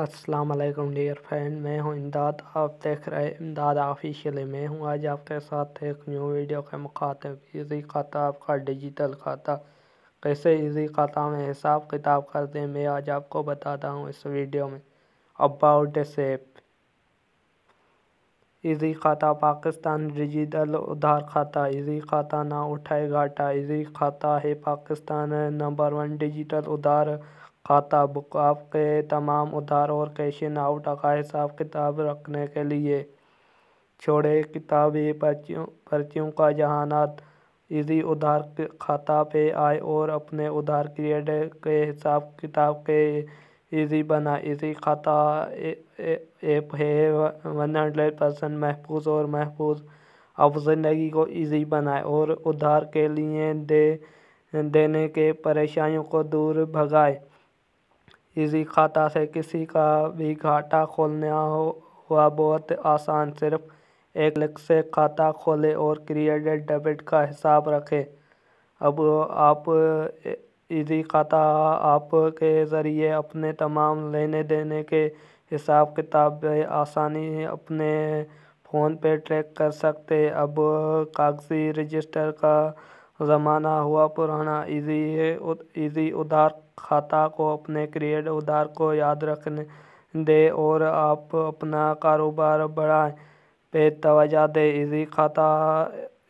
अस्सलाम वालेकुम dear friend मैं हूं इमदाद आप देख रहे इमदाद ऑफिशियल मैं हूं आज आपके साथ एक न्यू वीडियो के मुखातब इजी खाता आपका डिजिटल खाता कैसे इजी खाता में हिसाब किताब करते हैं मैं आज आपको बताता हूं इस वीडियो में अबाउट सेप इजी खाता पाकिस्तान डिजिटल उधार खाता इजी खाता ना उठाए घाटा इजी खाता है पाकिस्तान नंबर वन डिजिटल उधार खाता बुक आपके तमाम उधार और कैश इन आउट का हिसाब किताब रखने के लिए छोड़े किताबी पर्चियों पर्चियों का जहानात इसी उधार खाता पे आए और अपने उधार क्रिएट के हिसाब किताब के इसी बना इसी खाता ऐप है वन हंड्रेड परसेंट महफूज और महफूज अब ज़िंदगी को इजी बनाए और उधार के लिए दे देने के परेशानियों को दूर भगाए इसी खाता से किसी का भी खाता खोलना हो बहुत आसान सिर्फ एक लिख से खाता खोलें और क्रेडिट डेबिट का हिसाब रखें अब आप इसी खाता आप के ज़रिए अपने तमाम लेने देने के हिसाब किताब आसानी अपने फ़ोन पे ट्रैक कर सकते अब कागज़ी रजिस्टर का जमाना हुआ पुराना इजी उधार खाता को अपने क्रिएट उधार को याद रखने दें और आप अपना कारोबार बढ़ाएं पे तोजा दें easy Khata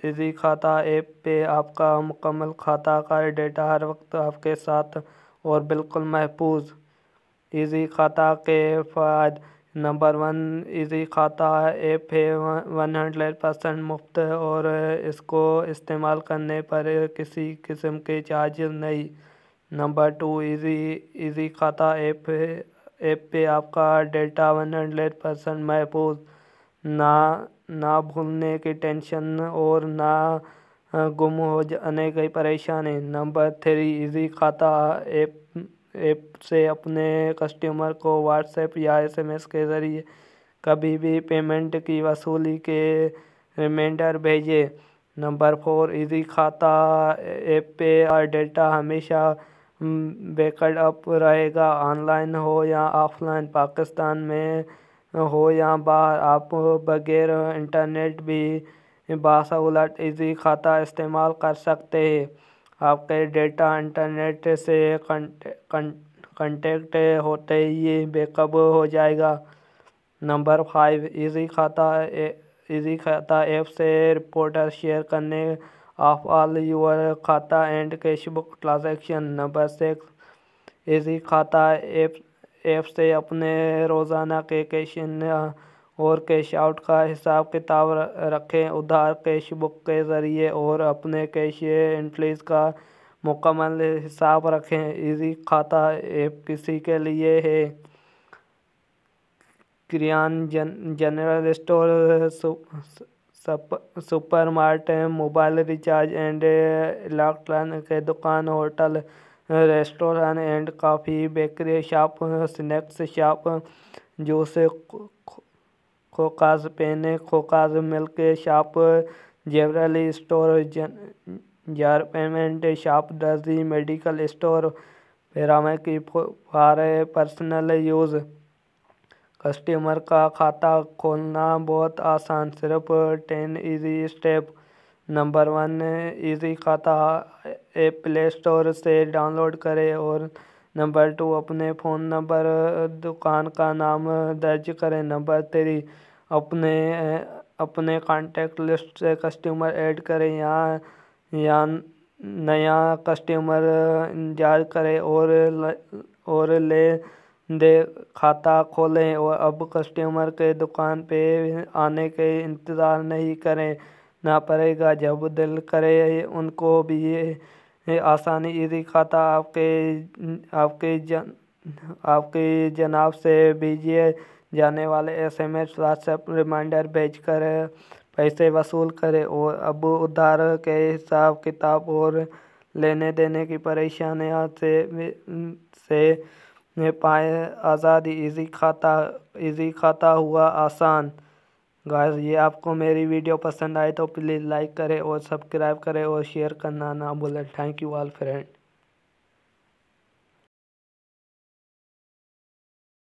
Easy Khata app पे आपका मुकम्मल खाता का डेटा हर वक्त आपके साथ और बिल्कुल महफूज इजी खाता के फ़ायदे number one Easy Khata app है वन हंड्रेड परसेंट मुफ्त है और इसको इस्तेमाल करने पर किसी किस्म के चार्ज नहीं number two Easy Easy Khata app है ऐप पे आपका डेटा वन हंड्रेड परसेंट महफूज ना ना भूलने की टेंशन और ना गुम हो जाने की परेशानी number three Easy Khata app app से अपने कस्टमर को व्हाट्सएप या एस.एम.एस के जरिए कभी भी पेमेंट की वसूली के रिमाइंडर भेजें number four Easy Khata app पे और डेटा हमेशा अप रहेगा ऑनलाइन हो या ऑफलाइन पाकिस्तान में हो या बाहर आप बगैर इंटरनेट भी बासहूलत इजी खाता इस्तेमाल कर सकते हैं आपके डेटा इंटरनेट से कंटेक्ट होते ही बैकअप हो जाएगा number five Easy Khata Easy Khata app से रिपोर्ट शेयर करने ऑफ ऑल योर खाता and cash book transaction number six Easy Khata app app से अपने रोज़ाना के कैश और कैश आउट का हिसाब किताब रखें उधार कैश बुक के ज़रिए और अपने कैश एंट्रीज का मुकम्मल हिसाब रखें इजी खाता ऐप किसी के लिए है क्रियान जन general store super mart mobile recharge and electronic के दुकान hotel restaurant and coffee bakery shop snacks shop juice खोकाज पेन खोकाज मिल्क शॉप जेवरल स्टोर जार पेमेंट शॉप दर्जी मेडिकल स्टोर पैरामे की फुहार पर्सनल यूज़ कस्टमर का खाता खोलना बहुत आसान सिर्फ ten easy step number one Easy Khata app play store से डाउनलोड करें और नंबर टू अपने फ़ोन नंबर दुकान का नाम दर्ज करें नंबर थ्री अपने अपने कांटेक्ट लिस्ट से कस्टमर ऐड करें या या नया कस्टमर इंतजार करें और और ले दे खाता खोलें और अब कस्टमर के दुकान पे आने के इंतज़ार नहीं करें ना पड़ेगा जब दिल करे उनको भी आसानी इसी खाता आपके आपके जन आपके जनाब से भेजिए जाने वाले S M S WhatsApp reminder भेज कर पैसे वसूल करें और अब उधार के हिसाब किताब और लेने देने की परेशानियाँ से से पाए आज़ादी इजी खाता इजी खाता हुआ आसान गाइस ये आपको मेरी वीडियो पसंद आए तो प्लीज़ लाइक करें और सब्सक्राइब करें और शेयर करना ना भूलें थैंक यू ऑल फ्रेंड